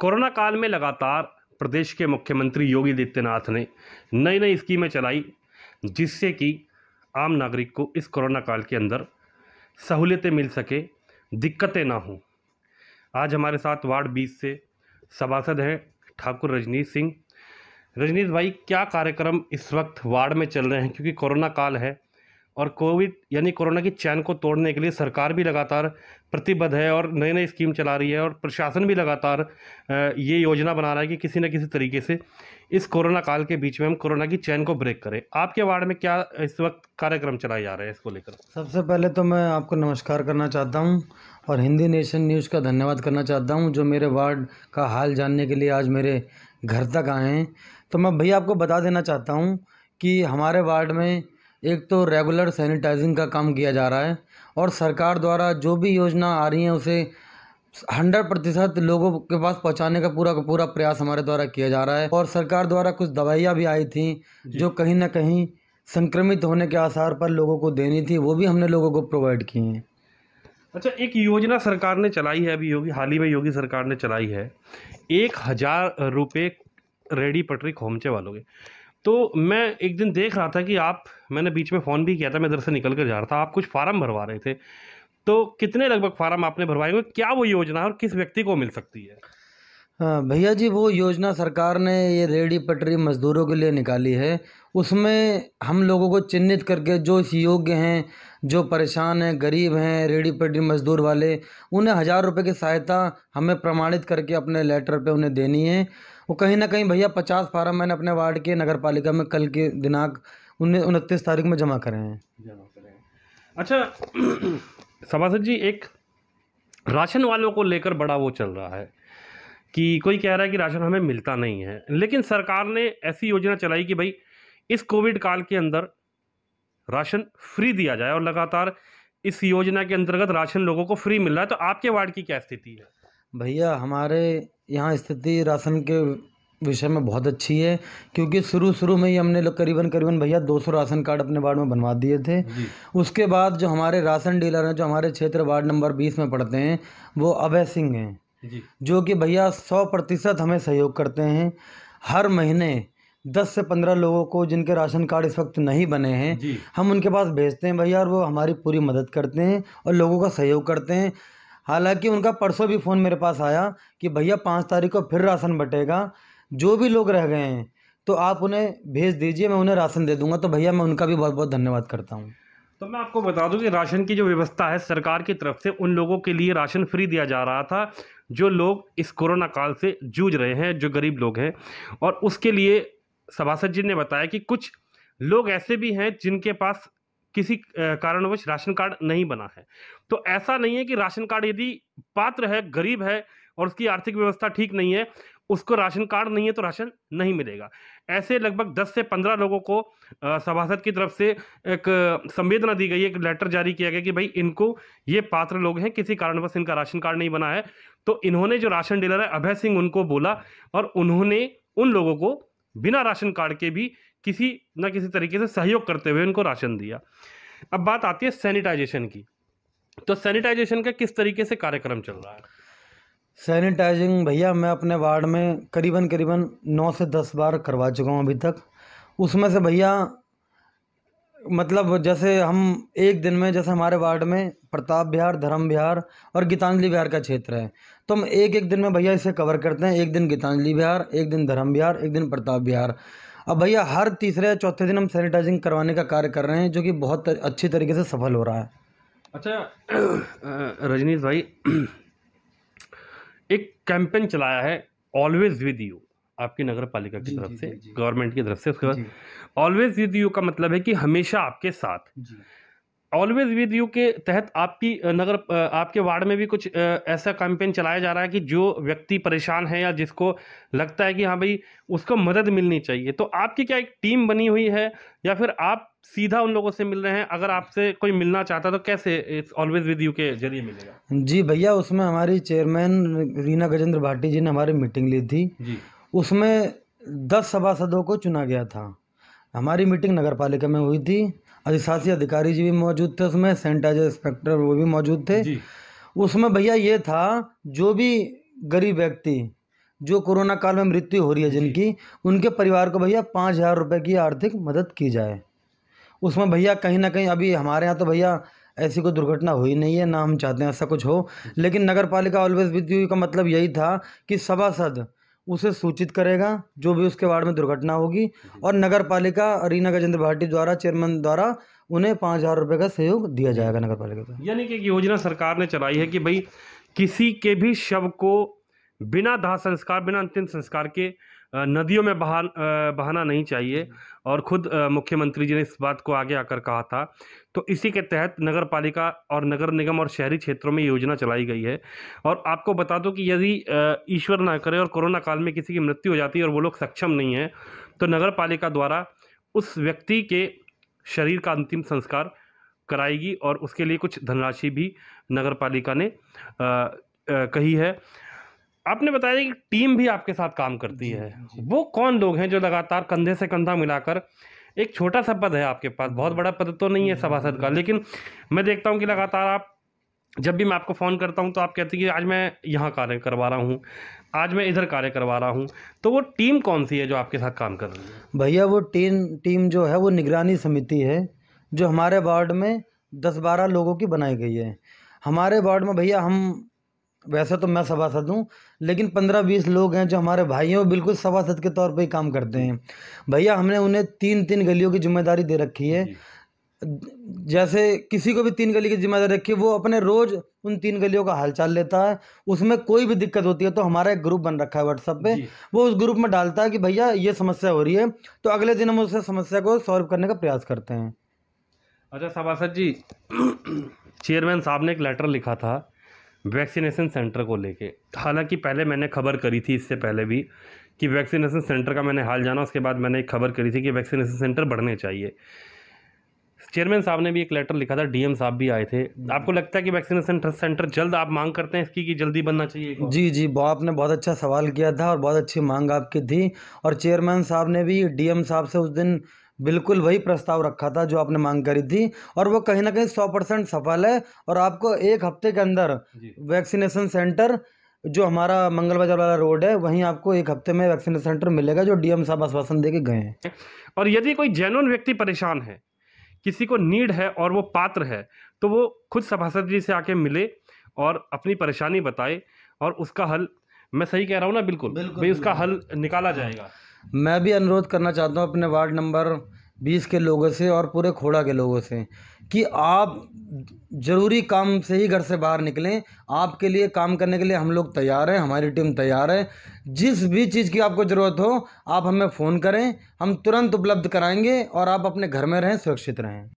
Corona काल में लगातार प्रदेश के मुख्यमंत्री योगी आदित्यनाथ ने नई नई स्कीमें चलाई जिससे कि आम नागरिक को इस कोरोना काल के अंदर सहूलियतें मिल सके दिक्कतें ना हों आज हमारे साथ वार्ड बीस से सभासद हैं ठाकुर रजनीत सिंह रजनीत भाई क्या कार्यक्रम इस वक्त वार्ड में चल रहे हैं क्योंकि कोरोना काल है और कोविड यानी कोरोना की चैन को तोड़ने के लिए सरकार भी लगातार प्रतिबद्ध है और नई नई स्कीम चला रही है और प्रशासन भी लगातार ये योजना बना रहा है कि किसी न किसी तरीके से इस कोरोना काल के बीच में हम कोरोना की चैन को ब्रेक करें आपके वार्ड में क्या इस वक्त कार्यक्रम चलाए जा रहे हैं इसको लेकर सबसे पहले तो मैं आपको नमस्कार करना चाहता हूँ और हिंदी नेशन न्यूज़ का धन्यवाद करना चाहता हूँ जो मेरे वार्ड का हाल जानने के लिए आज मेरे घर तक आए हैं तो मैं भैया आपको बता देना चाहता हूँ कि हमारे वार्ड में एक तो रेगुलर सैनिटाइजिंग का काम किया जा रहा है और सरकार द्वारा जो भी योजना आ रही है उसे हंड्रेड प्रतिशत लोगों के पास पहुंचाने का पूरा का पूरा प्रयास हमारे द्वारा किया जा रहा है और सरकार द्वारा कुछ दवाइयाँ भी आई थी जो कहीं ना कहीं संक्रमित होने के आसार पर लोगों को देनी थी वो भी हमने लोगों को प्रोवाइड की हैं अच्छा एक योजना सरकार ने चलाई है अभी योगी हाल ही में योगी सरकार ने चलाई है एक हज़ार रुपये रेडी पटरी खोमचे वालों के तो मैं एक दिन देख रहा था कि आप मैंने बीच में फ़ोन भी किया था मैं इधर से निकल कर जा रहा था आप कुछ फार्म भरवा रहे थे तो कितने लगभग फार्म आपने भरवाए हुए क्या वो योजना है और किस व्यक्ति को मिल सकती है हाँ, भैया जी वो योजना सरकार ने ये रेडी पटरी मज़दूरों के लिए निकाली है उसमें हम लोगों को चिन्हित करके जो इस योग्य हैं जो परेशान हैं गरीब हैं रेडी पटरी मज़दूर वाले उन्हें हज़ार रुपए की सहायता हमें प्रमाणित करके अपने लेटर पे उन्हें देनी है वो कहीं ना कहीं भैया पचास फार्म मैंने अपने वार्ड के नगर पालिका में कल के दिनांक उन्हें उनतीस तारीख में जमा करें हैं करें अच्छा सभासद जी एक राशन वालों को लेकर बड़ा वो चल रहा है कि कोई कह रहा है कि राशन हमें मिलता नहीं है लेकिन सरकार ने ऐसी योजना चलाई कि भाई इस कोविड काल के अंदर राशन फ्री दिया जाए और लगातार इस योजना के अंतर्गत राशन लोगों को फ्री मिल रहा है तो आपके वार्ड की क्या स्थिति है भैया हमारे यहाँ स्थिति राशन के विषय में बहुत अच्छी है क्योंकि शुरू शुरू में ही हमने लोग करीबन करीबन भैया 200 राशन कार्ड अपने वार्ड में बनवा दिए थे उसके बाद जो हमारे राशन डीलर हैं जो हमारे क्षेत्र वार्ड नंबर 20 में पड़ते हैं वो अभय सिंह हैं जो कि भैया सौ प्रतिशत हमें सहयोग करते हैं हर महीने दस से पंद्रह लोगों को जिनके राशन कार्ड इस वक्त नहीं बने हैं हम उनके पास भेजते हैं भैया और वो हमारी पूरी मदद करते हैं और लोगों का सहयोग करते हैं हालांकि उनका परसों भी फ़ोन मेरे पास आया कि भैया पाँच तारीख को फिर राशन बटेगा जो भी लोग रह गए हैं तो आप उन्हें भेज दीजिए मैं उन्हें राशन दे दूंगा तो भैया मैं उनका भी बहुत बहुत धन्यवाद करता हूँ तो मैं आपको बता दूं कि राशन की जो व्यवस्था है सरकार की तरफ से उन लोगों के लिए राशन फ्री दिया जा रहा था जो लोग इस कोरोना काल से जूझ रहे हैं जो गरीब लोग हैं और उसके लिए सभासद जी ने बताया कि कुछ लोग ऐसे भी हैं जिनके पास किसी कारणवश राशन कार्ड नहीं बना है तो ऐसा नहीं है कि राशन कार्ड यदि पात्र है गरीब है और उसकी आर्थिक व्यवस्था ठीक नहीं है उसको राशन कार्ड नहीं है तो राशन नहीं मिलेगा ऐसे लगभग 10 से 15 लोगों को सभासद की तरफ से एक संवेदना दी गई एक लेटर जारी किया गया कि भाई इनको ये पात्र लोग हैं किसी कारणवश इनका राशन कार्ड नहीं बना है तो इन्होंने जो राशन डीलर है अभय सिंह उनको बोला और उन्होंने उन लोगों को बिना राशन कार्ड के भी किसी न किसी तरीके से सहयोग करते हुए उनको राशन दिया अब बात आती है सैनिटाइजेशन की तो सैनिटाइजेशन का किस तरीके से कार्यक्रम चल रहा है सैनिटाइजिंग भैया मैं अपने वार्ड में करीबन करीबन नौ से दस बार करवा चुका हूँ अभी तक उसमें से भैया मतलब जैसे हम एक दिन में जैसे हमारे वार्ड में प्रताप बिहार धर्म विहार और गीतांजलि बिहार का क्षेत्र है तो हम एक एक दिन में भैया इसे कवर करते हैं एक दिन गीतांजलि बिहार एक दिन धर्म बिहार एक दिन प्रताप बिहार अब भैया हर तीसरे या चौथे दिन हम सैनिटाइजिंग करवाने का कार्य कर रहे हैं जो कि बहुत अच्छी तरीके से सफल हो रहा है अच्छा रजनीश भाई एक कैंपेन चलाया है ऑलवेज विद यू आपकी नगर पालिका की तरफ से गवर्नमेंट की तरफ से उसके बाद ऑलवेज विद यू का मतलब है कि हमेशा आपके साथ ऑलवेज विद यू के तहत आपकी नगर आपके वार्ड में भी कुछ ऐसा कैंपेन चलाया जा रहा है कि जो व्यक्ति परेशान है या जिसको लगता है कि हाँ भाई उसको मदद मिलनी चाहिए तो आपकी क्या एक टीम बनी हुई है या फिर आप सीधा उन लोगों से मिल रहे हैं अगर आपसे कोई मिलना चाहता है तो कैसे ऑलवेज विद यू के जरिए मिलेगा जी भैया उसमें हमारी चेयरमैन रीना गजेंद्र भाटी जी ने हमारी मीटिंग ली थी जी उसमें दस सभासदों को चुना गया था हमारी मीटिंग नगर पालिका में हुई थी अधिशासी अधिकारी जी भी मौजूद थे उसमें सैनिटाइजर इंस्पेक्टर वो भी मौजूद थे उसमें भैया ये था जो भी गरीब व्यक्ति जो कोरोना काल में मृत्यु हो रही है जिनकी उनके परिवार को भैया पाँच हज़ार रुपये की आर्थिक मदद की जाए उसमें भैया कहीं ना कहीं अभी हमारे यहाँ तो भैया ऐसी कोई दुर्घटना हुई नहीं है ना हम चाहते हैं ऐसा कुछ हो लेकिन नगर पालिका ऑलवेज विद यू का मतलब यही था कि सभासद उसे सूचित करेगा जो भी उसके वार्ड में दुर्घटना होगी और नगर पालिका रीना गजेंद्र भाटी द्वारा चेयरमैन द्वारा उन्हें पाँच हज़ार रुपये का सहयोग दिया जाएगा नगर पालिका का यानी कि योजना सरकार ने चलाई है कि भाई किसी के भी शव को बिना दाह संस्कार बिना अंतिम संस्कार के नदियों में बहा बहाना नहीं चाहिए और खुद मुख्यमंत्री जी ने इस बात को आगे आकर कहा था तो इसी के तहत नगर पालिका और नगर निगम और शहरी क्षेत्रों में योजना चलाई गई है और आपको बता दो कि यदि ईश्वर ना करे और कोरोना काल में किसी की मृत्यु हो जाती है और वो लोग सक्षम नहीं है तो नगर पालिका द्वारा उस व्यक्ति के शरीर का अंतिम संस्कार कराएगी और उसके लिए कुछ धनराशि भी नगर पालिका ने आ, आ, कही है आपने बताया कि टीम भी आपके साथ काम करती है वो कौन लोग हैं जो लगातार कंधे से कंधा मिलाकर एक छोटा सा पद है आपके पास बहुत बड़ा पद तो नहीं है हम्म, सभासद का हम्म। लेकिन मैं देखता हूँ कि लगातार आप जब भी मैं आपको फ़ोन करता हूँ तो आप कहते हैं कि आज मैं यहाँ कार्य करवा रहा हूँ आज मैं इधर कार्य करवा रहा हूँ तो वो टीम कौन सी है जो आपके साथ काम कर रही है भैया वो टीम टीम जो है वो निगरानी समिति है जो हमारे वार्ड में दस बारह लोगों की बनाई गई है हमारे वार्ड में भैया हम वैसे तो मैं सभासद हूँ लेकिन पंद्रह बीस लोग हैं जो हमारे भाई हैं वो बिल्कुल सभासद के तौर पर ही काम करते हैं भैया हमने उन्हें तीन तीन गलियों की जिम्मेदारी दे रखी है जैसे किसी को भी तीन गली की जिम्मेदारी रखी वो अपने रोज़ उन तीन गलियों का हालचाल लेता है उसमें कोई भी दिक्कत होती है तो हमारा एक ग्रुप बन रखा है व्हाट्सअप पे वो उस ग्रुप में डालता है कि भैया ये समस्या हो रही है तो अगले दिन हम उस समस्या को सॉल्व करने का प्रयास करते हैं अच्छा सभासद जी चेयरमैन साहब ने एक लेटर लिखा था वैक्सीनेशन सेंटर को लेके हालांकि पहले मैंने खबर करी थी इससे पहले भी कि वैक्सीनेशन सेंटर का मैंने हाल जाना उसके बाद मैंने एक खबर करी थी कि वैक्सीनेशन सेंटर बढ़ने चाहिए चेयरमैन साहब ने भी एक लेटर लिखा था डीएम साहब भी आए थे आपको लगता है कि वैक्सीनेशन सेंटर जल्द आप मांग करते हैं इसकी कि जल्दी बनना चाहिए जी जी वो आपने बहुत अच्छा सवाल किया था और बहुत अच्छी मांग आपकी थी और चेयरमैन साहब ने भी डीएम साहब से उस दिन बिल्कुल वही प्रस्ताव रखा था जो आपने मांग करी थी और वो कहीं ना कहीं सौ परसेंट सफल है और आपको एक हफ्ते के अंदर वैक्सीनेशन सेंटर जो हमारा मंगल बाजार वाला रोड है वहीं आपको एक हफ्ते में वैक्सीनेशन सेंटर मिलेगा जो डीएम साहब आश्वासन दे के गए हैं और यदि कोई जेनुअन व्यक्ति परेशान है किसी को नीड है और वो पात्र है तो वो खुद सभासद जी से आके मिले और अपनी परेशानी बताए और उसका हल मैं सही कह रहा हूँ ना बिल्कुल, बिल्कुल भाई उसका हल निकाला जाएगा मैं भी अनुरोध करना चाहता हूँ अपने वार्ड नंबर बीस के लोगों से और पूरे खोड़ा के लोगों से कि आप ज़रूरी काम से ही घर से बाहर निकलें आपके लिए काम करने के लिए हम लोग तैयार हैं हमारी टीम तैयार है जिस भी चीज़ की आपको ज़रूरत हो आप हमें फ़ोन करें हम तुरंत उपलब्ध कराएंगे और आप अपने घर में रहें सुरक्षित रहें